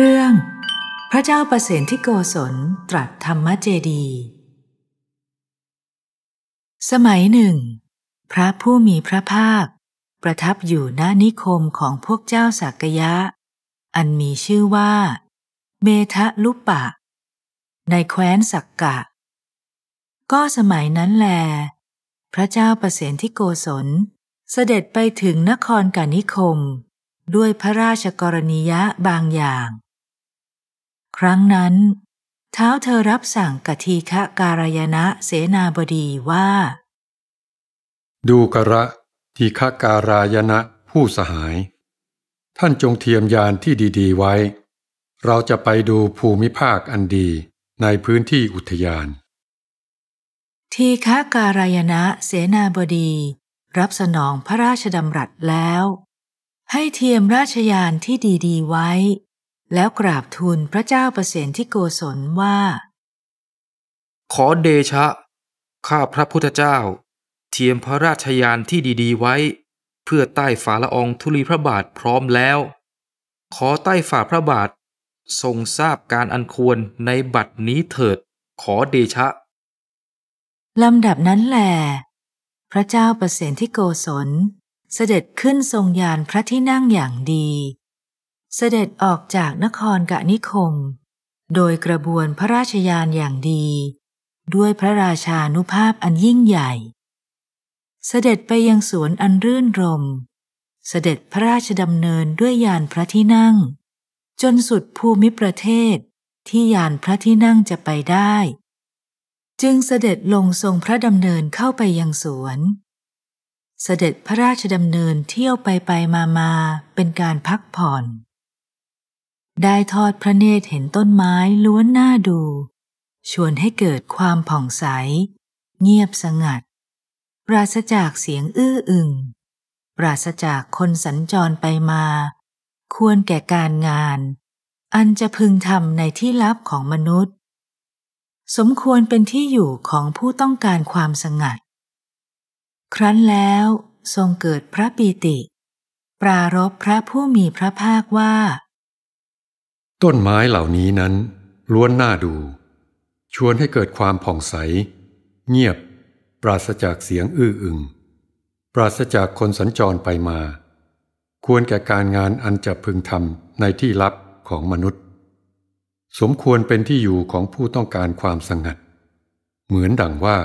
เรื่องพระเจ้าประเสนที่โกศลตรัสธรรมเจดี สมัยหนึ่ง พระผู้มีพระภาคประทับอยู่ณนิคมของพวกเจ้าสักยะ อันมีชื่อว่าเมทะลุปปะ ในแคว้นสักกะ ก็สมัยนั้นแล พระเจ้าประเสนที่โกศลเสด็จไปถึงนครกานิคม ด้วยพระราชกรณียะบางอย่างครั้งนั้นเท้าเธอรับสั่งกทีฆการยนะเสนาบดีว่า ดูกระทีฆาการายนะผู้สหาย ท่านจงเทียมยานที่ดีๆไว้ เราจะไปดูภูมิภาคอันดีในพื้นที่อุทยานทีฆาการายนะเสนาบดี รับสนองพระราชดำรัสแล้ว ให้เทียมราชยานที่ดี ๆไว้แล้วกราบทูลพระเจ้าประเสนที่โกศลว่า ขอเดชะ ข้าพระพุทธเจ้าเทียมพระราชยานที่ดีๆไว้ เพื่อใต้ฝ่าละองธุลีพระบาทพร้อมแล้ว ขอใต้ฝ่าพระบาท ทรงทราบการอันควรในบัดนี้เถิด ขอเดชะลำดับนั้นแหลพระเจ้าประเสนที่โกศลเสด็จขึ้นทรงยานพระที่นั่งอย่างดีเสด็จออกจากนครกะนิคม โดยกระบวนพระราชยานอย่างดี ด้วยพระราชานุภาพอันยิ่งใหญ่ เสด็จไปยังสวนอันรื่นรมเสด็จพระราชดำเนินด้วยยานพระที่นั่งจนสุดภูมิประเทศที่ยานพระที่นั่งจะไปได้ จึงเสด็จลงทรงพระดำเนินเข้าไปยังสวน เสด็จพระราชดำเนินเที่ยวไปไปมามาเป็นการพักผ่อนได้ทอดพระเนตรเห็นต้นไม้ล้วนน่าดู ชวนให้เกิดความผ่องใส เงียบสงัด ปราศจากเสียงอื้ออึง ปราศจากคนสัญจรไปมา ควรแก่การงาน อันจะพึงทำในที่ลับของมนุษย์ สมควรเป็นที่อยู่ของผู้ต้องการความสงัด ครั้นแล้ว ทรงเกิดพระปีติ ปรารบพระผู้มีพระภาคว่าต้นไม้เหล่านี้นั้นล้วนน่าดู ชวนให้เกิดความผ่องใส เงียบ ปราศจากเสียงอื้ออึง ปราศจากคนสัญจรไปมา ควรแก่การงานอันจะพึงทำในที่ลับของมนุษย์ สมควรเป็นที่อยู่ของผู้ต้องการความสงัด เหมือนดังว่า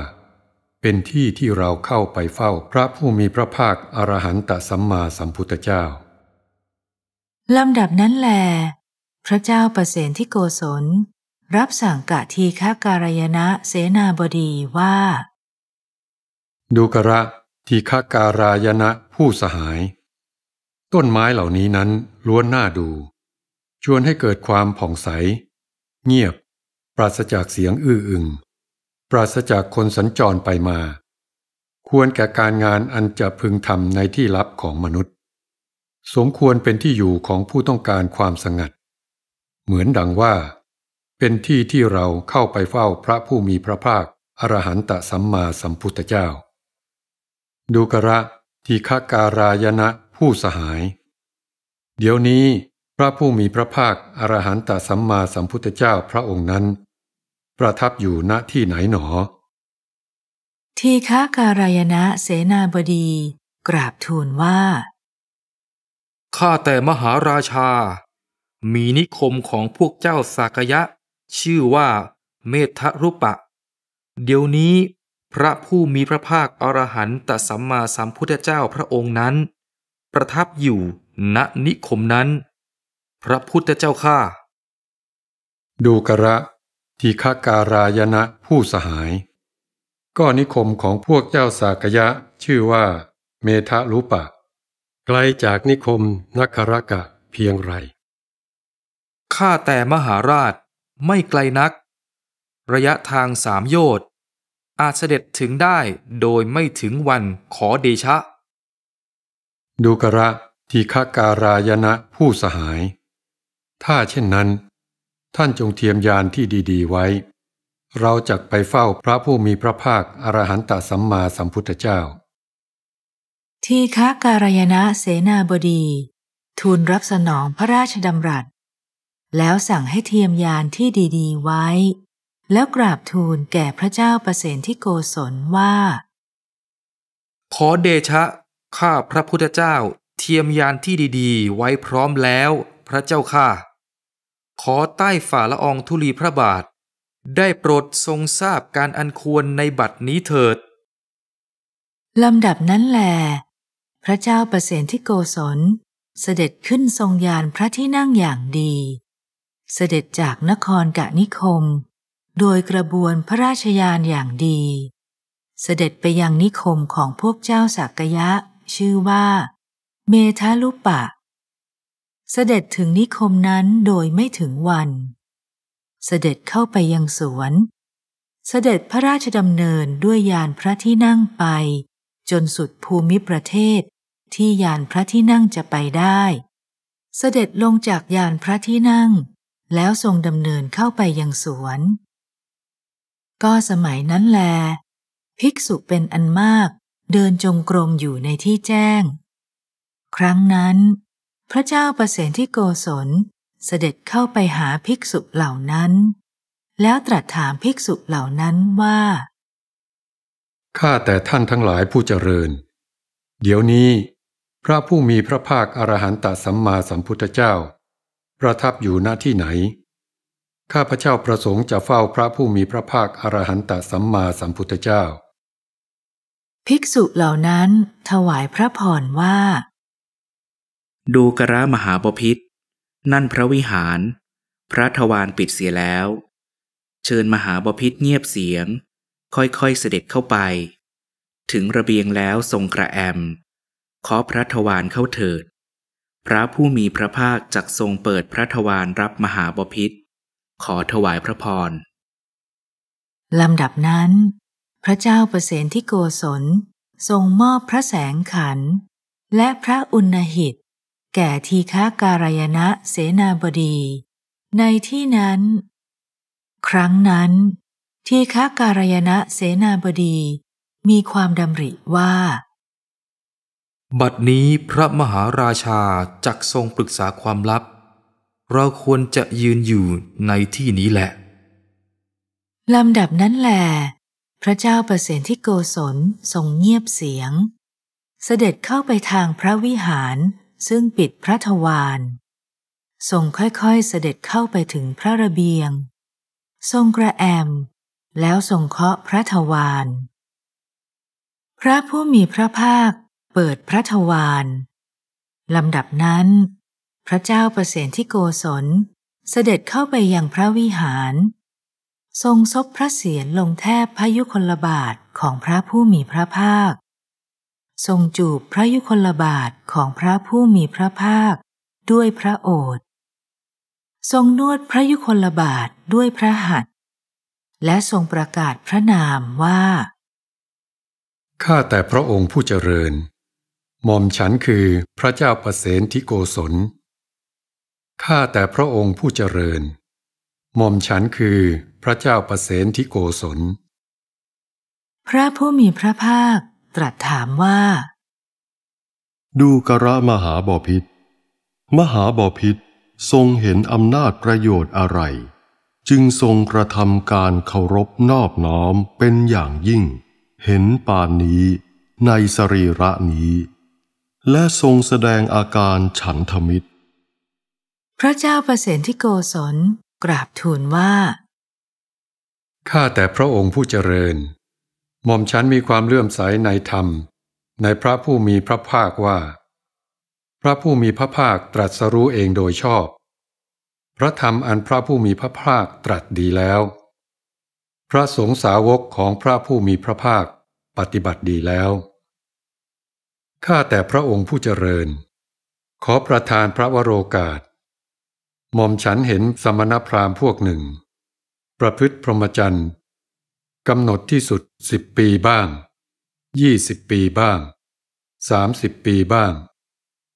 เป็นที่ที่เราเข้าไปเฝ้าพระผู้มีพระภาคอรหันตสัมมาสัมพุทธเจ้าลำดับนั้นแหลพระเจ้าประเสนที่โกศล รับสั่งกะทีฆาการยนะเสนาบดีว่า ดูกระทีฆาการายนะ ผู้สหาย ต้นไม้เหล่านี้นั้นล้วนน่าดู ชวนให้เกิดความผ่องใส เงียบ ปราศจากเสียงอื้ออึง ปราศจากคนสัญจรไปมา ควรแก่การงานอันจะพึงทำในที่ลับของมนุษย์สมควรเป็นที่อยู่ของผู้ต้องการความสงัดเหมือนดังว่า เป็นที่ที่เราเข้าไปเฝ้าพระผู้มีพระภาคอรหันตสัมมาสัมพุทธเจ้า ดูกระทีฆการายณะผู้สหาย เดี๋ยวนี้ พระผู้มีพระภาคอรหันตสัมมาสัมพุทธเจ้าพระองค์นั้น ประทับอยู่ณที่ไหนหนอทีฆาการายณะเสนาบดี กราบทูลว่าข้าแต่มหาราชามีนิคมของพวกเจ้าสากยะ ชื่อว่า เมธรุปะ เดี๋ยวนี้ พระผู้มีพระภาคอรหันตสัมมาสัมพุทธเจ้าพระองค์นั้น ประทับอยู่ณนิคมนั้น พระพุทธเจ้าข้าดูกระทีฆาการายณะผู้สหาย ก็นิคมของพวกเจ้าสากยะ ชื่อว่า เมทะุปะไกลจากนิคมนักรกะเพียงไรข้าแต่มหาราชไม่ไกลนัก ระยะทางสามโยชน์ อาจเสด็จถึงได้โดยไม่ถึงวันขอเดชะ ดูกระทีฆาการายนะผู้สหาย ถ้าเช่นนั้น ท่านจงเทียมยานที่ดีๆไว้ เราจะไปเฝ้าพระผู้มีพระภาคอรหันตสัมมาสัมพุทธเจ้าทีฆาการายนะเสนาบดี ทูลรับสนองพระราชดำรัสแล้วสั่งให้เทียมยานที่ดีๆไว้ แล้วกราบทูลแก่พระเจ้าประเสนที่โกศลว่า ขอเดชะข้าพระพุทธเจ้าเทียมยานที่ดีๆไว้พร้อมแล้วพระเจ้าข้าขอใต้ฝ่าละอองธุลีพระบาท ได้โปรดทรงทราบการอันควรในบัดนี้เถิดลำดับนั้นแหลพระเจ้าประเสนที่โกศลเสด็จขึ้นทรงยานพระที่นั่งอย่างดีเสด็จจากนครกะนิคมโดยกระบวนพระราชยานอย่างดี เสด็จไปยังนิคมของพวกเจ้าสักยะ ชื่อว่า เมทาลุปะเสด็จถึงนิคมนั้นโดยไม่ถึงวัน เสด็จเข้าไปยังสวน เสด็จพระราชดำเนินด้วยยานพระที่นั่งไป จนสุดภูมิประเทศที่ยานพระที่นั่งจะไปได้ เสด็จลงจากยานพระที่นั่งแล้วทรงดำเนินเข้าไปยังสวน ก็สมัยนั้นแล ภิกษุเป็นอันมากเดินจงกรมอยู่ในที่แจ้ง ครั้งนั้น พระเจ้าประเสนที่โกศลเสด็จเข้าไปหาภิกษุเหล่านั้น แล้วตรัสถามภิกษุเหล่านั้นว่าข้าแต่ท่านทั้งหลายผู้เจริญ เดี๋ยวนี้ พระผู้มีพระภาคอรหันตสัมมาสัมพุทธเจ้าประทับอยู่ณที่ไหน ข้าพเจ้าประสงค์จะเฝ้าพระผู้มีพระภาคอรหันตสัมมาสัมพุทธเจ้า ภิกษุเหล่านั้นถวายพระพรว่า ดูกระมหาปพิษนั่นพระวิหาร พระทวารปิดเสียแล้ว เชิญมหาบพิษเงียบเสียง ค่อยๆเสด็จเข้าไป ถึงระเบียงแล้วทรงกระแอม ขอพระทวารเข้าเถิดพระผู้มีพระภาคจักทรงเปิดพระทวารรับมหาบพิษขอถวายพระพร ลำดับนั้น พระเจ้าเปรนที่โกศลทรงมอบพระแสงขันและพระอุณหิต แก่ทีฆาการยณะเสนาบดี ในที่นั้น ครั้งนั้น ทีฆาการยณะเสนาบดีมีความดำริว่าบัดนี้พระมหาราชาจักทรงปรึกษาความลับ เราควรจะยืนอยู่ในที่นี้แหละ ลำดับนั้นแหลพระเจ้าประเสนที่โกศลทรงเงียบเสียง เสด็จเข้าไปทางพระวิหาร ซึ่งปิดพระทวารทรงค่อยๆเสด็จเข้าไปถึงพระระเบียง ทรงกระแอม แล้วทรงเคาะพระทวารพระผู้มีพระภาคเปิดพระทวารลำดับนั้น พระเจ้าประเสฐที่โกศลเสด็จเข้าไปยังพระวิหาร ทรงซบพระเศียรลงแทบพระยุคลบาทของพระผู้มีพระภาค ทรงจูบพระยุคลบาทของพระผู้มีพระภาคด้วยพระโอษฐ์ทรงนวดพระยุคลบาทด้วยพระหัตถ์และทรงประกาศพระนามว่าข้าแต่พระองค์ผู้เจริญหม่อมฉันคือพระเจ้าประเสนทิโกศลข้า แต่พระองค์ผู้เจริญหม่อมฉันคือพระเจ้าประเสนทิโกศลพระผู้มีพระภาคตรัสถามว่า ดูกระมหาบอพิษ มหาบอพิษทรงเห็นอำนาจประโยชน์อะไร จึงทรงกระทำการเคารพนอบน้อมเป็นอย่างยิ่ง เห็นปานนี้ในสรีระนี้และทรงแสดงอาการฉันทมิตร พระเจ้าประเสนที่โกศลกราบทูลว่า ข้าแต่พระองค์ผู้เจริญหม่อมฉันมีความเลื่อมใสในธรรม ในพระผู้มีพระภาคว่า พระผู้มีพระภาคตรัสรู้เองโดยชอบ พระธรรมอันพระผู้มีพระภาคตรัสดีแล้ว พระสงฆ์สาวกของพระผู้มีพระภาคปฏิบัติดีแล้วข้าแต่พระองค์ผู้เจริญ ขอประทานพระวโรกาสหม่อมฉันเห็นสมณพราหมณ์พวกหนึ่ง ประพฤติพรหมจรรย์กำหนดที่สุดสิบปีบ้าง ยี่สิบปีบ้าง สามสิบปีบ้าง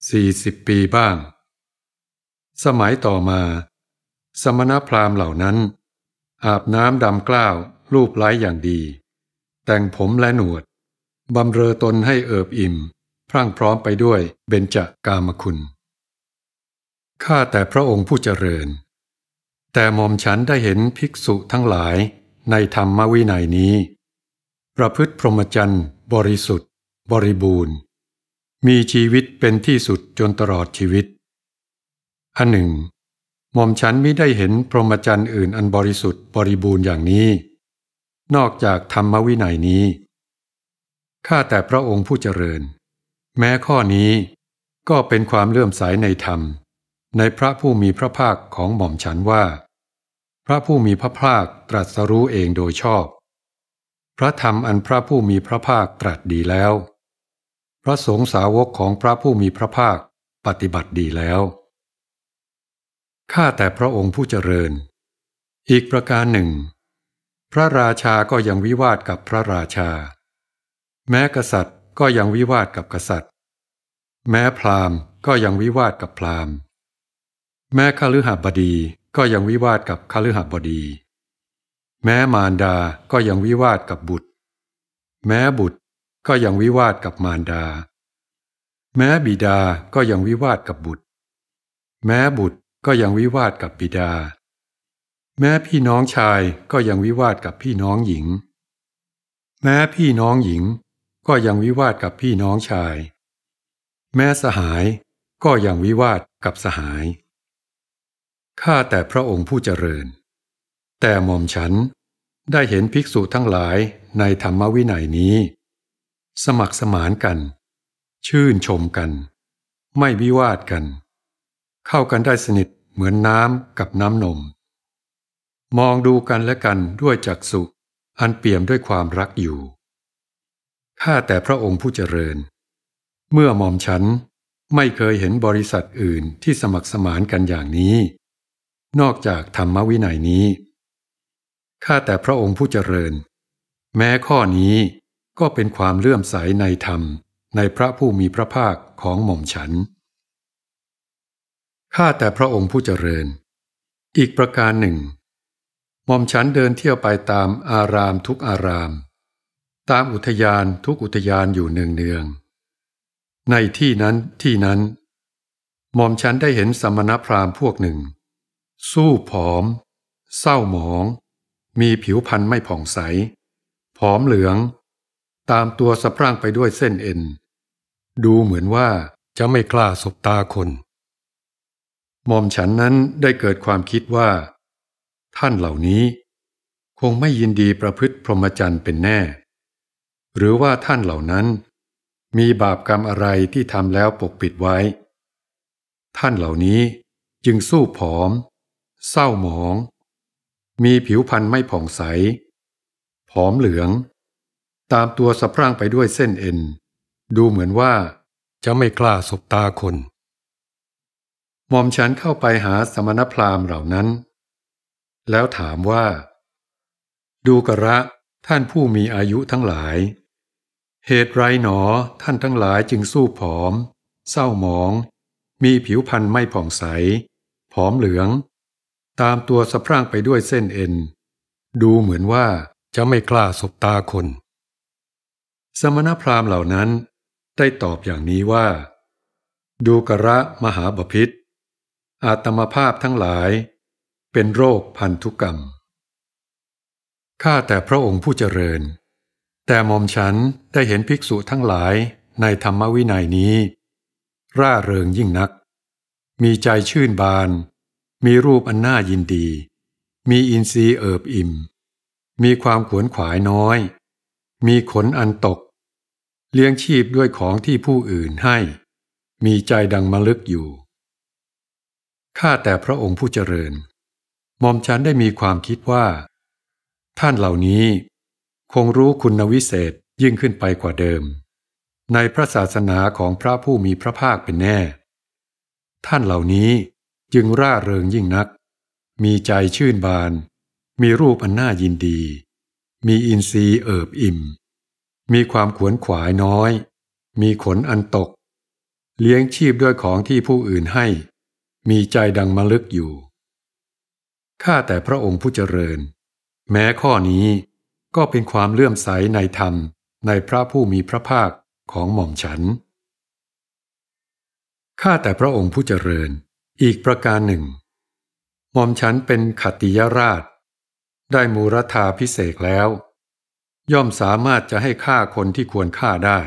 สี่สิบปีบ้าง สมัยต่อมา สมณพราหมณ์เหล่านั้น อาบน้ำดำกล้าวรูปไล้อย่างดี แต่งผมและหนวดบำเรอตนให้เอิบอิ่มร่างพร้อมไปด้วยเบญจากามคุณ ข้าแต่พระองค์ผู้เจริญ แต่หม่อมฉันได้เห็นภิกษุทั้งหลายในธรรมวินัยนี้ ประพฤติพรหมจรรย์บริสุทธิ์ บริบูรณ์ มีชีวิตเป็นที่สุดจนตลอดชีวิต อันหนึ่งหม่อมฉันไม่ได้เห็นพรหมจรรย์อื่นอันบริสุทธิ์ บริบูรณ์อย่างนี้ นอกจากธรรมวินัยนี้ ข้าแต่พระองค์ผู้เจริญแม้ข้อนี้ก็เป็นความเลื่อมใสในธรรม ในพระผู้มีพระภาคของหม่อมฉันว่า พระผู้มีพระภาคตรัสรู้เองโดยชอบ พระธรรมอันพระผู้มีพระภาคตรัสดีแล้ว พระสงฆ์สาวกของพระผู้มีพระภาคปฏิบัติดีแล้วข้าแต่พระองค์ผู้เจริญ อีกประการหนึ่ง พระราชาก็ยังวิวาทกับพระราชา แม้กษัตริย์ก็ยังวิวาทกับกษัตริย์ แม้พราหมณ์ก็ยังวิวาทกับพราหมณ์ แม้คฤหบดีก็ยังวิวาทกับคฤหบดี แม้มารดาก็ยังวิวาทกับบุตร แม้บุตรก็ยังวิวาทกับมารดา แม้บิดาก็ยังวิวาทกับบุตร แม้บุตรก็ยังวิวาทกับบิดา แม้พี่น้องชายก็ยังวิวาทกับพี่น้องหญิง แม้พี่น้องหญิงก็ยังวิวาทกับพี่น้องชาย แม้สหายก็ยังวิวาทกับสหายข้าแต่พระองค์ผู้เจริญ แต่หม่อมฉันได้เห็นภิกษุทั้งหลายในธรรมวินัยนี้ สมัครสมานกัน ชื่นชมกัน ไม่วิวาทกัน เข้ากันได้สนิทเหมือนน้ำกับน้ำนม มองดูกันและกันด้วยจักษุอันเปี่ยมด้วยความรักอยู่ข้าแต่พระองค์ผู้เจริญ เมื่อหม่อมฉันไม่เคยเห็นบริษัทอื่นที่สมัครสมานกันอย่างนี้ นอกจากธรรมวินัยนี้ ข้าแต่พระองค์ผู้เจริญ แม้ข้อนี้ก็เป็นความเลื่อมใสในธรรมในพระผู้มีพระภาคของหม่อมฉัน ข้าแต่พระองค์ผู้เจริญ อีกประการหนึ่งหม่อมฉันเดินเที่ยวไปตามอารามทุกอารามตามอุทยานทุกอุทยานอยู่เนืองเนืองในที่นั้นที่นั้นหม่อมฉันได้เห็นสมณพราหมณ์พวกหนึ่ง สู้ผอม เศร้าหมอง มีผิวพรรณไม่ผ่องใส ผอมเหลือง ตามตัวสะพร่างไปด้วยเส้นเอ็น ดูเหมือนว่าจะไม่กล้าสบตาคนหม่อมฉันนั้นได้เกิดความคิดว่า ท่านเหล่านี้ คงไม่ยินดีประพฤติพรหมจรรย์เป็นแน่หรือว่าท่านเหล่านั้นมีบาปกรรมอะไรที่ทำแล้วปกปิดไว้ ท่านเหล่านี้จึงสู้ผอมเศร้าหมอง มีผิวพรรณไม่ผ่องใส ผอมเหลือง ตามตัวสะพร่างไปด้วยเส้นเอ็น ดูเหมือนว่าจะไม่กล้าสบตาคนหม่อมฉันเข้าไปหาสมณพราหมณ์เหล่านั้น แล้วถามว่า ดูกระท่านผู้มีอายุทั้งหลายเหตุไรหนอท่านทั้งหลายจึงสู้ผอมเศร้าหมอง มีผิวพรรณไม่ผ่องใส ผอมเหลือง ตามตัวสะพร่างไปด้วยเส้นเอ็น ดูเหมือนว่าจะไม่กล้าสบตาคน สมณพราหมณ์เหล่านั้นได้ตอบอย่างนี้ว่า ดูกระมหาบพิษอาตมภาพทั้งหลาย เป็นโรคพันธุกรรม ข้าแต่พระองค์ผู้เจริญแต่หม่อมฉันได้เห็นภิกษุทั้งหลายในธรรมวินัยนี้ ร่าเริงยิ่งนัก มีใจชื่นบาน มีรูปอันน่ายินดี มีอินทรีย์เอิบอิ่ม มีความขวนขวายน้อย มีขนอันตก เลี้ยงชีพด้วยของที่ผู้อื่นให้ มีใจดังมลึกอยู่ ข้าแต่พระองค์ผู้เจริญหมอมฉันได้มีความคิดว่า ท่านเหล่านี้คงรู้คุณวิเศษยิ่งขึ้นไปกว่าเดิม ในพระศาสนาของพระผู้มีพระภาคเป็นแน่ ท่านเหล่านี้จึงร่าเริงยิ่งนัก มีใจชื่นบาน มีรูปอันน่ายินดี มีอินทรีย์เอิบอิ่ม มีความขวนขวายน้อย มีขนอันตก เลี้ยงชีพด้วยของที่ผู้อื่นให้ มีใจดังมลึกอยู่ ข้าแต่พระองค์ผู้เจริญ แม้ข้อนี้ก็เป็นความเลื่อมใสในธรรมในพระผู้มีพระภาคของหม่อมฉัน ข้าแต่พระองค์ผู้เจริญ อีกประการหนึ่ง หม่อมฉันเป็นขติยราช ได้มูรธาพิเศษแล้ว ย่อมสามารถจะให้ฆ่าคนที่ควรฆ่าได้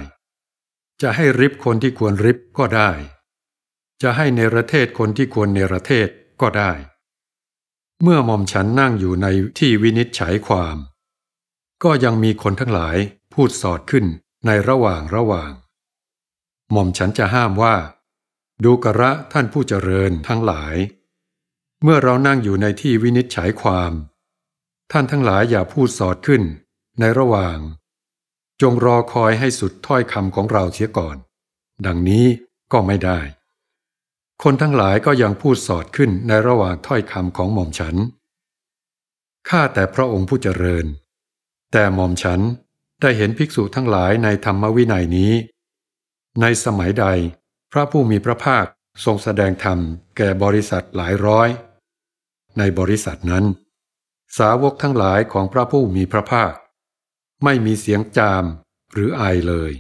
จะให้ริบคนที่ควรริบก็ได้ จะให้เนรเทศคนที่ควรเนรเทศก็ได้ เมื่อหม่อมฉันนั่งอยู่ในที่วินิจฉัยความก็ยังมีคนทั้งหลายพูดสอดขึ้นในระหว่างระหว่าง หม่อมฉันจะห้ามว่า ดูกระท่านผู้เจริญทั้งหลาย เมื่อเรานั่งอยู่ในที่วินิจฉัยความ ท่านทั้งหลายอย่าพูดสอดขึ้นในระหว่าง จงรอคอยให้สุดถ้อยคำของเราเสียก่อน ดังนี้ก็ไม่ได้ คนทั้งหลายก็ยังพูดสอดขึ้นในระหว่างถ้อยคำของหม่อมฉัน ข้าแต่พระองค์ผู้เจริญแต่หม่อมฉันได้เห็นภิกษุทั้งหลายในธรรมวินัยนี้ ในสมัยใดพระผู้มีพระภาคทรงแสดงธรรมแก่บริษัทหลายร้อย ในบริษัทนั้น สาวกทั้งหลายของพระผู้มีพระภาค ไม่มีเสียงจามหรือไอเลย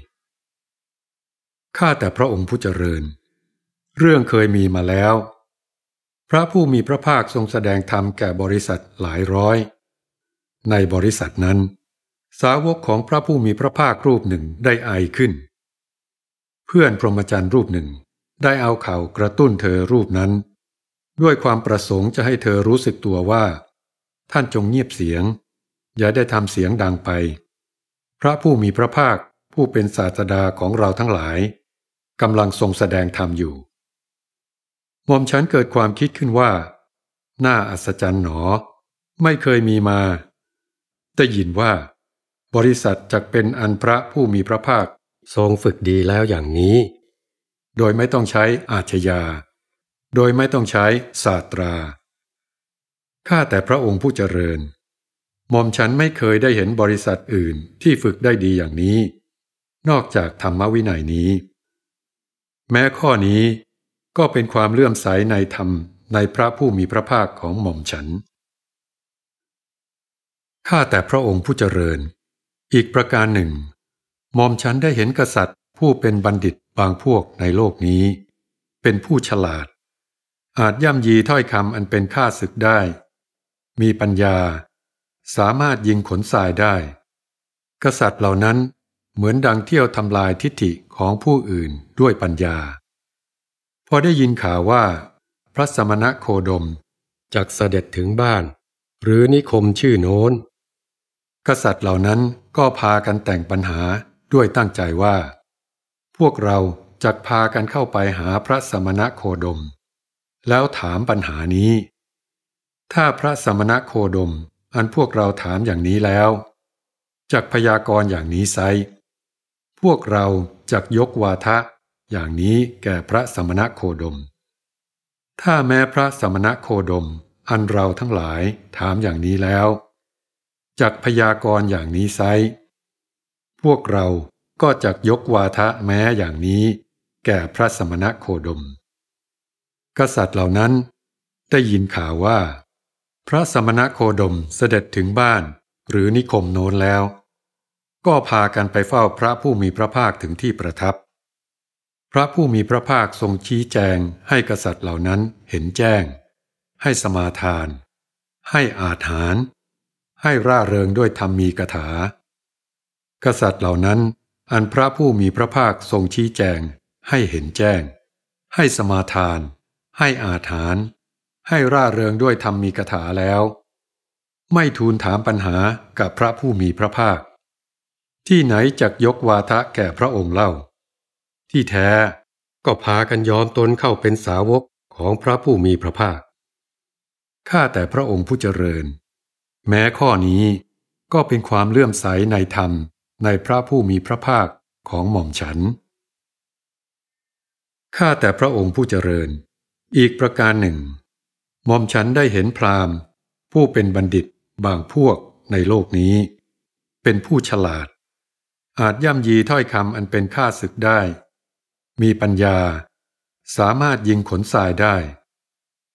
ข้าแต่พระองค์ผู้เจริญ เรื่องเคยมีมาแล้ว พระผู้มีพระภาคทรงแสดงธรรม แก่บริษัทหลายร้อย ในบริษัทนั้นสาวกของพระผู้มีพระภาครูปหนึ่งได้ไอขึ้น เพื่อนพรหมจรรย์รูปหนึ่งได้เอาเข่ากระตุ้นเธอรูปนั้น ด้วยความประสงค์จะให้เธอรู้สึกตัวว่า ท่านจงเงียบเสียง อย่าได้ทำเสียงดังไป พระผู้มีพระภาคผู้เป็นศาสดาของเราทั้งหลาย กำลังทรงแสดงธรรมอยู่มอมฉันเกิดความคิดขึ้นว่าน่าอัศจรรย์หนอไม่เคยมีมาแต่ยินว่าบริษัทจักเป็นอันพระผู้มีพระภาคทรงฝึกดีแล้วอย่างนี้ โดยไม่ต้องใช้อาชญาโดยไม่ต้องใช้ศาสตราข้าแต่พระองค์ผู้เจริญหม่อมฉันไม่เคยได้เห็นบริษัทอื่นที่ฝึกได้ดีอย่างนี้ นอกจากธรรมวินัยนี้ แม้ข้อนี้ก็เป็นความเลื่อมใสในธรรมในพระผู้มีพระภาคของหม่อมฉันข้าแต่พระองค์ผู้เจริญอีกประการหนึ่งหมอมฉันได้เห็นกษัตริย์ผู้เป็นบัณฑิตบางพวกในโลกนี้ เป็นผู้ฉลาด อาจย่ำยีถ้อยคำอันเป็นค่าศึกได้ มีปัญญาสามารถยิงขนสายได้ กษัตริย์เหล่านั้นเหมือนดังเที่ยวทำลายทิฐิของผู้อื่นด้วยปัญญา พอได้ยินข่าวว่าพระสมณะโคดมจากเสด็จถึงบ้าน หรือนิคมชื่อโน้นกษัตริย์เหล่านั้นก็พากันแต่งปัญหาด้วยตั้งใจว่า พวกเราจะพากันเข้าไปหาพระสมณะโคดม แล้วถามปัญหานี้ ถ้าพระสมณะโคดมอันพวกเราถามอย่างนี้แล้วจักพยากรณ์อย่างนี้ไซ พวกเราจักยกวาทะอย่างนี้แก่พระสมณะโคดม ถ้าแม้พระสมณะโคดมอันเราทั้งหลายถามอย่างนี้แล้วจักพยากรณ์อย่างนี้ไซพวกเราก็จักยกวาทะแม้อย่างนี้แก่พระสมณะโคดม กษัตริย์เหล่านั้นได้ยินข่าวว่า พระสมณะโคดมเสด็จถึงบ้านหรือนิคมโน้นแล้ว ก็พากันไปเฝ้าพระผู้มีพระภาคถึงที่ประทับ พระผู้มีพระภาคทรงชี้แจงให้กษัตริย์เหล่านั้นเห็นแจ้ง ให้สมาทาน ให้อาถานให้ร่าเริงด้วยธรรมมีกถา กษัตริย์เหล่านั้น อันพระผู้มีพระภาคทรงชี้แจง ให้เห็นแจ้ง ให้สมาทาน ให้อาถาน ให้ร่าเริงด้วยธรรมมีกถาแล้ว ไม่ทูลถามปัญหากับพระผู้มีพระภาค ที่ไหนจักยกวาทะแก่พระองค์เล่า ที่แท้ก็พากันยอมตนเข้าเป็นสาวกของพระผู้มีพระภาคข้าแต่พระองค์ผู้เจริญแม้ข้อนี้ก็เป็นความเลื่อมใสในธรรมในพระผู้มีพระภาคของหม่อมฉัน ข้าแต่พระองค์ผู้เจริญ อีกประการหนึ่งหม่อมฉันได้เห็นพราหมณ์ ผู้เป็นบัณฑิตบางพวกในโลกนี้ เป็นผู้ฉลาด อาจย่ำยีถ้อยคำอันเป็นค่าศึกได้ มีปัญญาสามารถยิงขนสายได้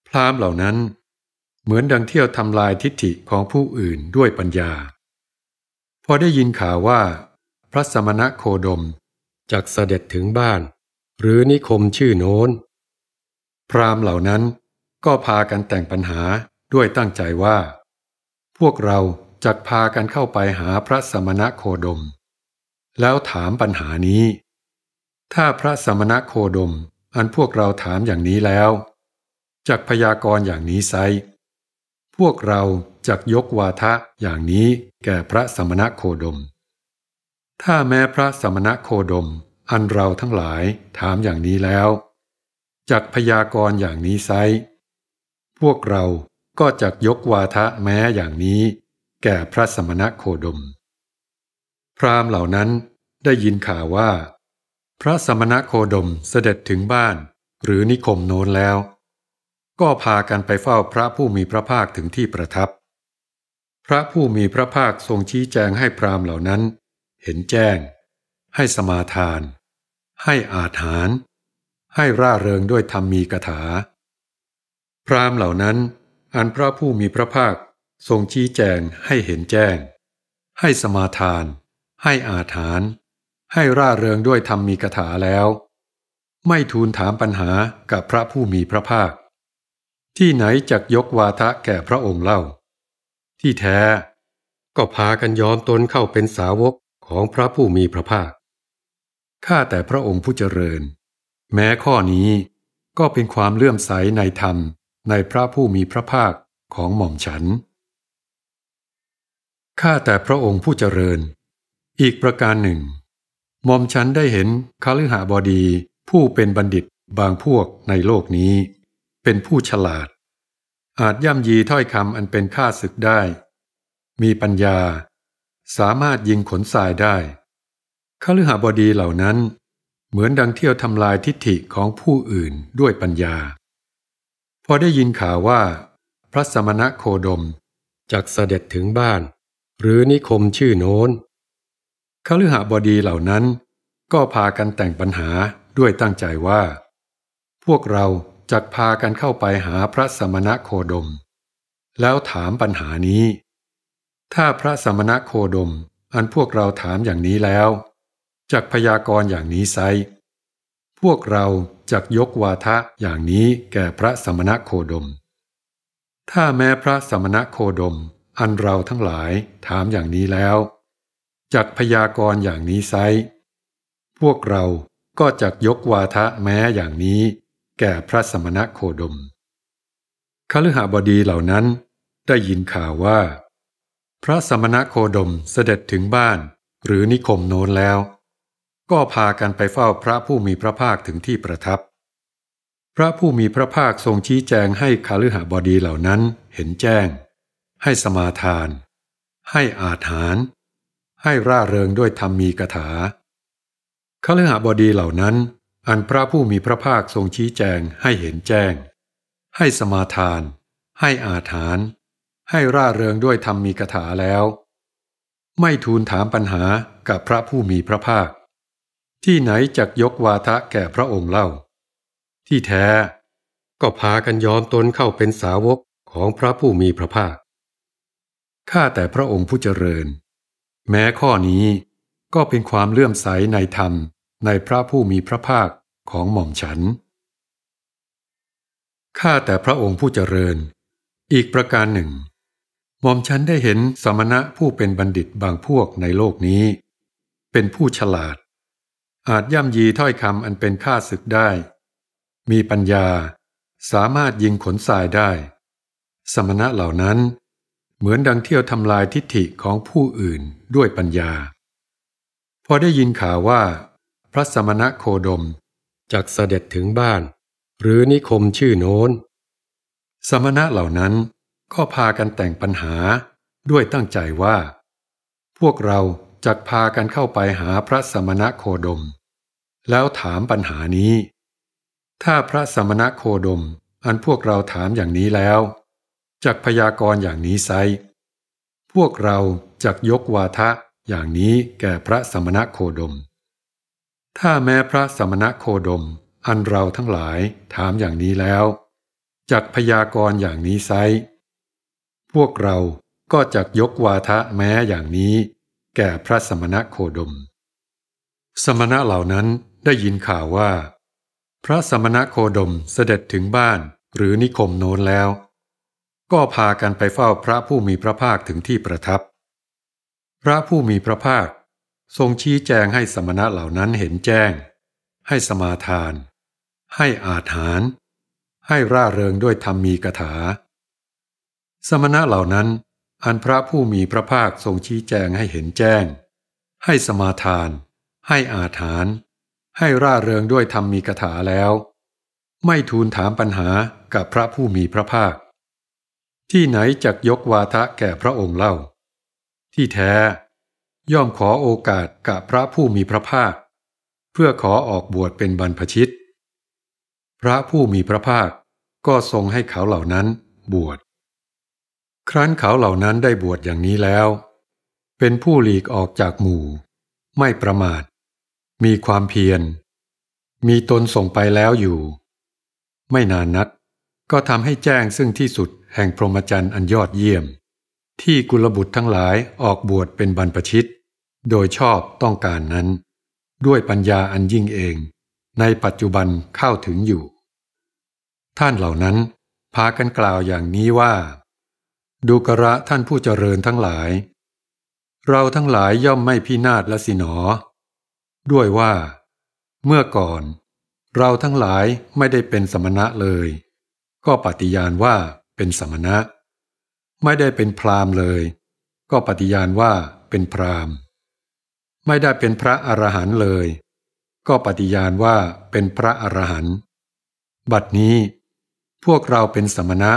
พราหมณ์เหล่านั้นเหมือนดังเที่ยวทำลายทิฏฐิของผู้อื่นด้วยปัญญา พอได้ยินข่าวว่า พระสมณะโคดมจากเสด็จถึงบ้าน หรือนิคมชื่อโน้นพรามเหล่านั้นก็พากันแต่งปัญหาด้วยตั้งใจว่า พวกเราจะพากันเข้าไปหาพระสมณะโคดม แล้วถามปัญหานี้ ถ้าพระสมณะโคดมอันพวกเราถามอย่างนี้แล้วจากพยากรอย่างนี้ไซพวกเราจักยกวาทะอย่างนี้แก่พระสมณโคดม ถ้าแม้พระสมณโคดมอันเราทั้งหลายถามอย่างนี้แล้วจักพยากรณ์อย่างนี้ไซพวกเราก็จักยกวาทะแม้อย่างนี้แก่พระสมณโคดม พราหมณ์เหล่านั้นได้ยินข่าวว่า พระสมณโคดมเสด็จถึงบ้านหรือนิคมโน้นแล้วก็พากันไปเฝ้าพระผู้มีพระภาคถึงที่ประทับ พระผู้มีพระภาคทรงชี้แจงให้พราหมณ์เหล่านั้น เห็นแจ้ง ให้สมาทาน ให้อาถาน ให้ร่าเริงด้วยธรรมมีกถา พราหมณ์เหล่านั้น อันพระผู้มีพระภาคทรงชี้แจงให้เห็นแจ้ง ให้สมาทาน ให้อาถาน ให้ร่าเริงด้วยธรรมมีกถาแล้ว ไม่ทูลถามปัญหากับพระผู้มีพระภาคที่ไหนจักยกวาทะแก่พระองค์เล่า ที่แท้ก็พากันยอมตนเข้าเป็นสาวกของพระผู้มีพระภาค ข้าแต่พระองค์ผู้เจริญ แม้ข้อนี้ก็เป็นความเลื่อมใสในธรรมในพระผู้มีพระภาคของหม่อมฉัน ข้าแต่พระองค์ผู้เจริญ อีกประการหนึ่ง หม่อมฉันได้เห็นคฤหาบดีผู้เป็นบัณฑิตบางพวกในโลกนี้เป็นผู้ฉลาด อาจย่ำยีถ้อยคำอันเป็นค่าศึกได้ มีปัญญาสามารถยิงขนสายได้ขลือหาบดีเหล่านั้น เหมือนดังเที่ยวทำลายทิฐิของผู้อื่นด้วยปัญญาพอได้ยินข่าวว่า พระสมณะโคดมจากเสด็จถึงบ้าน หรือนิคมชื่อโน้นขอหาบดีเหล่านั้น ก็พากันแต่งปัญหาด้วยตั้งใจว่า พวกเราจักพากันเข้าไปหาพระสมณะโคดม แล้วถามปัญหานี้ ถ้าพระสมณะโคดม อันพวกเราถามอย่างนี้แล้ว จักพยากรอย่างนี้ไซพวกเราจักยกวาทะอย่างนี้แก่พระสมณะโคดม ถ้าแม้พระสมณะโคดม อันเราทั้งหลายถามอย่างนี้แล้ว จักพยากรอย่างนี้ไซ พวกเราก็จักยกวาทะแม้อย่างนี้แก่พระสมณะโคดมคฤหบดีเหล่านั้นได้ยินข่าวว่า พระสมณะโคดมเสด็จถึงบ้านหรือนิคมโน้นแล้ว ก็พากันไปเฝ้าพระผู้มีพระภาคถึงที่ประทับ พระผู้มีพระภาคทรงชี้แจงให้คาฤหบดีเหล่านั้นเห็นแจ้ง ให้สมาทาน ให้อาถานให้ร่าเริงด้วยธรรมมีกถาคฤหบดีเหล่านั้นอันพระผู้มีพระภาคทรงชี้แจงให้เห็นแจ้ง ให้สมาทานให้อาถาน ให้ร่าเริงด้วยธรรมมีคาถาแล้ว ไม่ทูลถามปัญหากับพระผู้มีพระภาค ที่ไหนจักยกวาทะแก่พระองค์เล่า ที่แท้ก็พากันย้อมตนเข้าเป็นสาวกของพระผู้มีพระภาคข้าแต่พระองค์ผู้เจริญ แม้ข้อนี้ก็เป็นความเลื่อมใสในธรรมในพระผู้มีพระภาคของหม่อมฉัน ข้าแต่พระองค์ผู้เจริญ อีกประการหนึ่ง หม่อมฉันได้เห็นสมณะผู้เป็นบัณฑิตบางพวกในโลกนี้ เป็นผู้ฉลาด อาจย่ำยีถ้อยคำอันเป็นข้าศึกได้ มีปัญญา สามารถยิงขนสายได้ สมณะเหล่านั้น เหมือนดังเที่ยวทำลายทิฐิของผู้อื่นด้วยปัญญา พอได้ยินข่าวว่าพระสมณโคดมจากเสด็จถึงบ้าน หรือนิคมชื่อโน้น สมณะเหล่านั้นก็พากันแต่งปัญหาด้วยตั้งใจว่า พวกเราจะพากันเข้าไปหาพระสมณโคดม แล้วถามปัญหานี้ ถ้าพระสมณโคดมอันพวกเราถามอย่างนี้แล้ว จากพยากรณ์อย่างนี้ไซ พวกเราจะยกวาทะอย่างนี้แก่พระสมณโคดมถ้าแม้พระสมณะโคดมอันเราทั้งหลายถามอย่างนี้แล้วจักพยากรณ์อย่างนี้ไซพวกเราก็จักยกวาทะแม้อย่างนี้ แก่พระสมณะโคดม สมณะเหล่านั้นได้ยินข่าวว่า พระสมณะโคดมเสด็จถึงบ้านหรือนิคมโน้นแล้ว ก็พากันไปเฝ้าพระผู้มีพระภาคถึงที่ประทับ พระผู้มีพระภาคทรงชี้แจงให้สมณะเหล่านั้นเห็นแจ้ง ให้สมาทาน ให้อาถานให้ร่าเริงด้วยธรรมมีกถา สมณะเหล่านั้น อันพระผู้มีพระภาคทรงชี้แจงให้เห็นแจ้ง ให้สมาทาน ให้อาถานให้ร่าเริงด้วยธรรมมีกถาแล้ว ไม่ทูลถามปัญหากับพระผู้มีพระภาค ที่ไหนจักยกวาทะแก่พระองค์เล่า ที่แท้ย่อมขอโอกาสกับพระผู้มีพระภาค เพื่อขอออกบวชเป็นบรรพชิต พระผู้มีพระภาคก็ทรงให้เขาเหล่านั้นบวช ครั้นเขาเหล่านั้นได้บวชอย่างนี้แล้ว เป็นผู้หลีกออกจากหมู่ ไม่ประมาท มีความเพียร มีตนส่งไปแล้วอยู่ ไม่นานนักก็ทำให้แจ้งซึ่งที่สุด แห่งพรหมจรรย์อันยอดเยี่ยมที่กุลบุตรทั้งหลายออกบวชเป็นบรรพชิต โดยชอบต้องการนั้น ด้วยปัญญาอันยิ่งเอง ในปัจจุบันเข้าถึงอยู่ ท่านเหล่านั้น พากันกล่าวอย่างนี้ว่า ดูกระท่านผู้เจริญทั้งหลาย เราทั้งหลายย่อมไม่พินาศละสิหนอ ด้วยว่า เมื่อก่อน เราทั้งหลายไม่ได้เป็นสมณะเลย ก็ปฏิญาณว่าเป็นสมณะไม่ได้เป็นพราหมณ์เลย ก็ปฏิญาณว่าเป็นพราหมณ์ ไม่ได้เป็นพระอรหันต์เลย ก็ปฏิญาณว่าเป็นพระอรหันต์บัดนี้ พวกเราเป็นสมณะ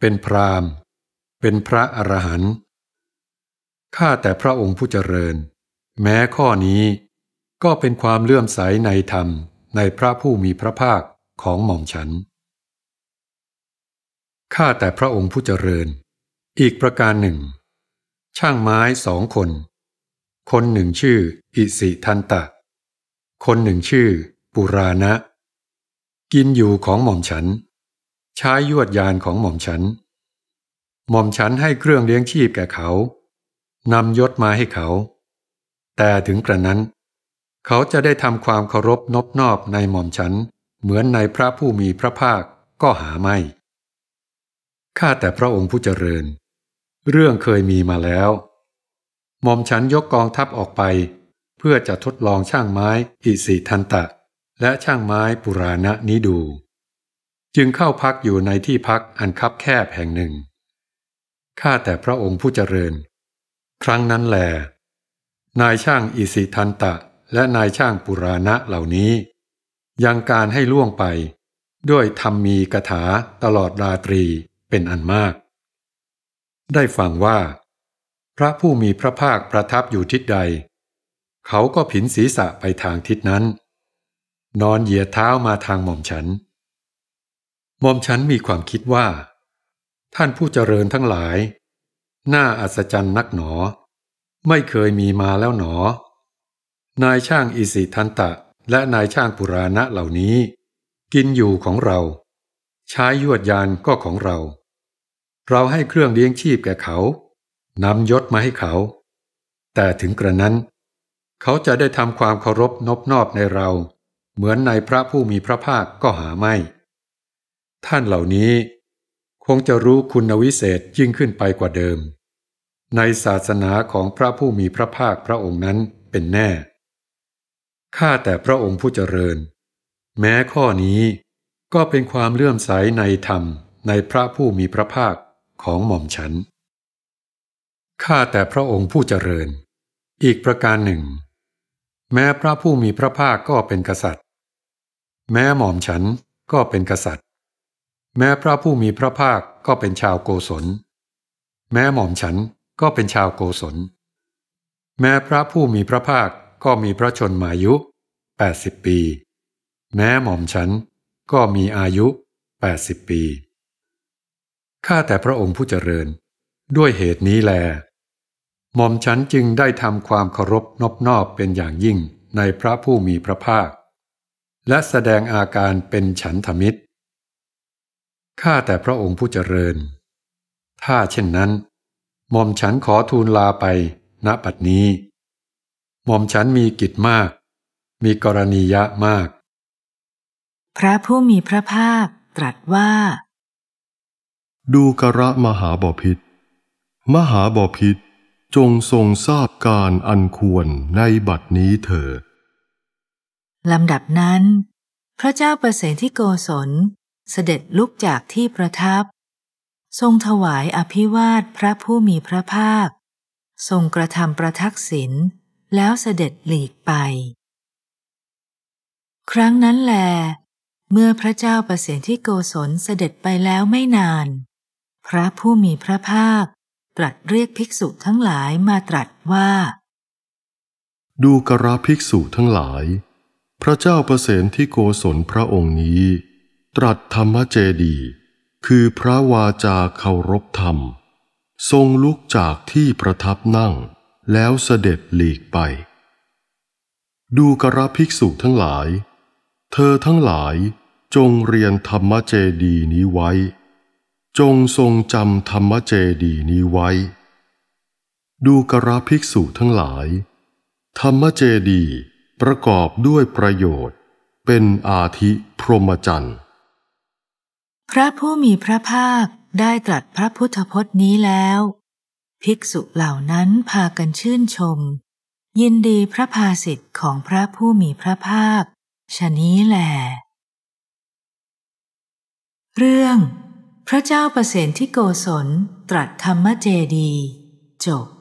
เป็นพราหมณ์ เป็นพระอรหันต์ข้าแต่พระองค์ผู้เจริญ แม้ข้อนี้ก็เป็นความเลื่อมใสในธรรมในพระผู้มีพระภาคของหม่อมฉันข้าแต่พระองค์ผู้เจริญอีกประการหนึ่ง ช่างไม้สองคน คนหนึ่งชื่อ อิสิทันตะ คนหนึ่งชื่อ ปุราณะ กินอยู่ของหม่อมฉันใช้ยวดยานของหม่อมฉัน หม่อมฉันให้เครื่องเลี้ยงชีพแก่เขา นำยศมาให้เขา แต่ถึงกระนั้น เขาจะได้ทำความเคารพนบนอบในหม่อมฉันเหมือนในพระผู้มีพระภาคก็หาไม่ข้าแต่พระองค์ผู้เจริญเรื่องเคยมีมาแล้วหม่อมฉันยกกองทัพออกไป เพื่อจะทดลองช่างไม้อิสิทันตะและช่างไม้ปุราณะนี้ดู จึงเข้าพักอยู่ในที่พักอันคับแคบแห่งหนึ่ง ข้าแต่พระองค์ผู้เจริญ ครั้งนั้นแหลนายช่างอิสิทันตะและนายช่างปุราณะเหล่านี้ ยังการให้ล่วงไป ด้วยธรรมมีกถาตลอดราตรีเป็นอันมากได้ฟังว่า พระผู้มีพระภาคประทับอยู่ทิศใด เขาก็ผินศีรษะไปทางทิศนั้น นอนเหยียดเท้ามาทางหม่อมฉันหม่อมฉันมีความคิดว่า ท่านผู้เจริญทั้งหลายน่าอัศจรรย์นักหนอ ไม่เคยมีมาแล้วหนอ นายช่างอิสิทันตะและนายช่างปุราณะเหล่านี้ กินอยู่ของเรา ใช้ยวดยานก็ของเราเราให้เครื่องเลี้ยงชีพแก่เขานำยศมาให้เขา แต่ถึงกระนั้น เขาจะได้ทำความเคารพนบนอบในเรา เหมือนในพระผู้มีพระภาคก็หาไม่ ท่านเหล่านี้ คงจะรู้คุณวิเศษยิ่งขึ้นไปกว่าเดิม ในศาสนาของพระผู้มีพระภาคพระองค์นั้นเป็นแน่ข้าแต่พระองค์ผู้เจริญ แม้ข้อนี้ก็เป็นความเลื่อมใสในธรรมในพระผู้มีพระภาคของหม่อมฉัน ข้าแต่พระองค์ผู้เจริญ อีกประการหนึ่ง แม้พระผู้มีพระภาคก็เป็นกษัตริย์ แม้หม่อมฉันก็เป็นกษัตริย์ แม้พระผู้มีพระภาคก็เป็นชาวโกศล แม้หม่อมฉันก็เป็นชาวโกศล แม้พระผู้มีพระภาคก็มีพระชนมายุ80ปี แม้หม่อมฉันก็มีอายุ80ปีข้าแต่พระองค์ผู้เจริญ ด้วยเหตุนี้แลหม่อมฉันจึงได้ทำความเคารพนอบนอบเป็นอย่างยิ่งในพระผู้มีพระภาค และแสดงอาการเป็นฉันธมิตรข้าแต่พระองค์ผู้เจริญ ถ้าเช่นนั้นหม่อมฉันขอทูลลาไปณปัดนี้หม่อมฉันมีกิจมาก มีกรณียะมาก พระผู้มีพระภาคตรัสว่าดูกระมหาบาพิษ มหาบาพิษจงทรงทราบการอันควรในบัดนี้เถิดลำดับนั้น พระเจ้าประเสนที่โกศลเสด็จลุกจากที่ประทับ ทรงถวายอภิวาทพระผู้มีพระภาค ทรงกระทำประทักษิณแล้วเสด็จหลีกไป ครั้งนั้นแลเมื่อพระเจ้าประเสนที่โกศลเสด็จไปแล้วไม่นานพระผู้มีพระภาคตรัสเรียกภิกษุทั้งหลายมาตรัสว่า ดูกระภิกษุทั้งหลาย พระเจ้าประเสนที่โกศลพระองค์นี้ ตรัสธรรมเจดี คือพระวาจาเคารพธรรม ทรงลุกจากที่ประทับนั่งแล้วเสด็จหลีกไป ดูกระภิกษุทั้งหลาย เธอทั้งหลายจงเรียนธรรมเจดีนี้ไว้จงทรงจำธรรมเจดีนี้ไว้ ดูกระภิกษุทั้งหลายธรรมเจดีประกอบด้วยประโยชน์ เป็นอาทิพรหมจันทร์พระผู้มีพระภาคได้ตรัสพระพุทธพจน์นี้แล้ว ภิกษุเหล่านั้นพากันชื่นชม ยินดีพระภาสิทธิ์ของพระผู้มีพระภาค ชนี้แหลเรื่องพระเจ้าประเสนที่โกศลตรัสธรรมเจดีจบ